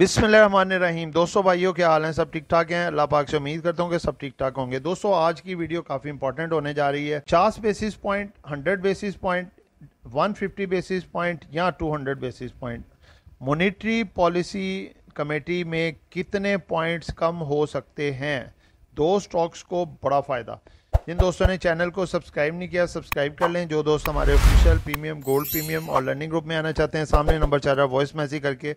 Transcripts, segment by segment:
रहीम दोस्तों भाइयों के हाल हैं सब ठीक ठाक हैं अल्लाह पाक से उम्मीद करता हूँ कि सब ठीक ठाक होंगे दोस्तों आज की वीडियो काफ़ी इंपॉर्टेंट होने जा रही है चास basis point hundred basis point 150 basis point या 200 basis point monetary policy committee में कितने पॉइंट्स कम हो सकते हैं दो स्टॉक्स को बड़ा फ़ायदा जिन दोस्तों ने चैनल को सब्सक्राइब नहीं किया सब्सक्राइब कर लें जो दोस्त हमारे ऑफिशियल प्रीमियम गोल्ड प्रीमियम और लर्निंग ग्रुप में आना चाहते हैं सामने नंबर चल रहा है वॉइस मैसेज करके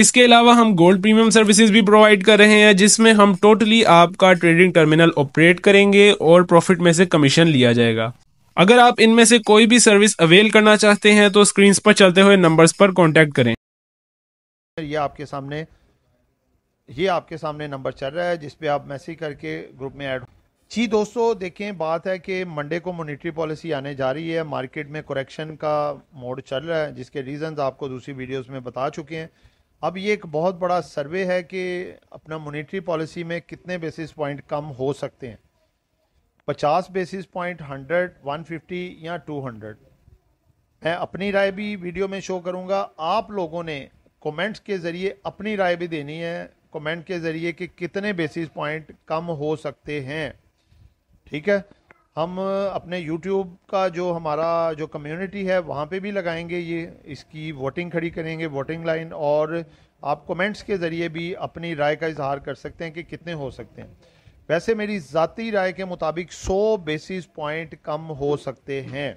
इसके अलावा हम गोल्ड प्रीमियम सर्विसेज भी प्रोवाइड कर रहे हैं जिसमें हम टोटली आपका ट्रेडिंग टर्मिनल ऑपरेट करेंगे और प्रॉफिट में से कमीशन लिया जाएगा अगर आप इनमें से कोई भी सर्विस अवेल करना चाहते हैं तो स्क्रीन पर चलते हुए नंबर्स पर कॉन्टेक्ट करें ये आपके सामने ये आपके सामने नंबर चल रहा है जिसपे आप मैसेज करके ग्रुप में ऐड जी दोस्तों देखें बात है कि मंडे को मॉनेटरी पॉलिसी आने जा रही है मार्केट में करेक्शन का मोड चल रहा है जिसके रीजंस आपको दूसरी वीडियोस में बता चुके हैं अब ये एक बहुत बड़ा सर्वे है कि अपना मोनिट्री पॉलिसी में कितने बेसिस पॉइंट कम हो सकते हैं 50 बेसिस पॉइंट 100, 150 या 200 मैं अपनी राय भी वीडियो में शो करूंगा आप लोगों ने कमेंट्स के ज़रिए अपनी राय भी देनी है कमेंट के ज़रिए कि कितने बेसिस पॉइंट कम हो सकते हैं ठीक है हम अपने यूट्यूब का जो हमारा जो कम्युनिटी है वहाँ पे भी लगाएंगे ये इसकी वोटिंग खड़ी करेंगे वोटिंग लाइन और आप कमेंट्स के ज़रिए भी अपनी राय का इजहार कर सकते हैं कि कितने हो सकते हैं वैसे मेरी ज़ाती राय के मुताबिक 100 बेसिस पॉइंट कम हो सकते हैं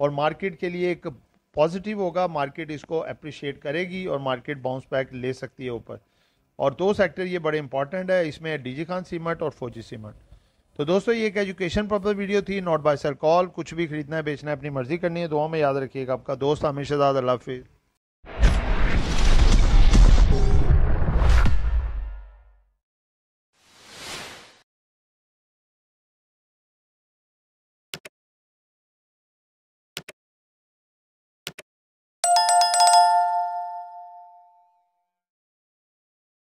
और मार्केट के लिए एक पॉजिटिव होगा मार्केट इसको अप्रिशिएट करेगी और मार्केट बाउंस बैक ले सकती है ऊपर और दो सेक्टर ये बड़े इंपॉर्टेंट है इसमें डीजी खान सीमेंट और फौजी सीमेंट तो दोस्तों ये एक एजुकेशन प्रॉपर वीडियो थी नॉट बाय सर कॉल कुछ भी खरीदना है बेचना है अपनी मर्जी करनी है दुआ में याद रखिएगा आपका दोस्त हमेशा ज़्यादा अल्लाह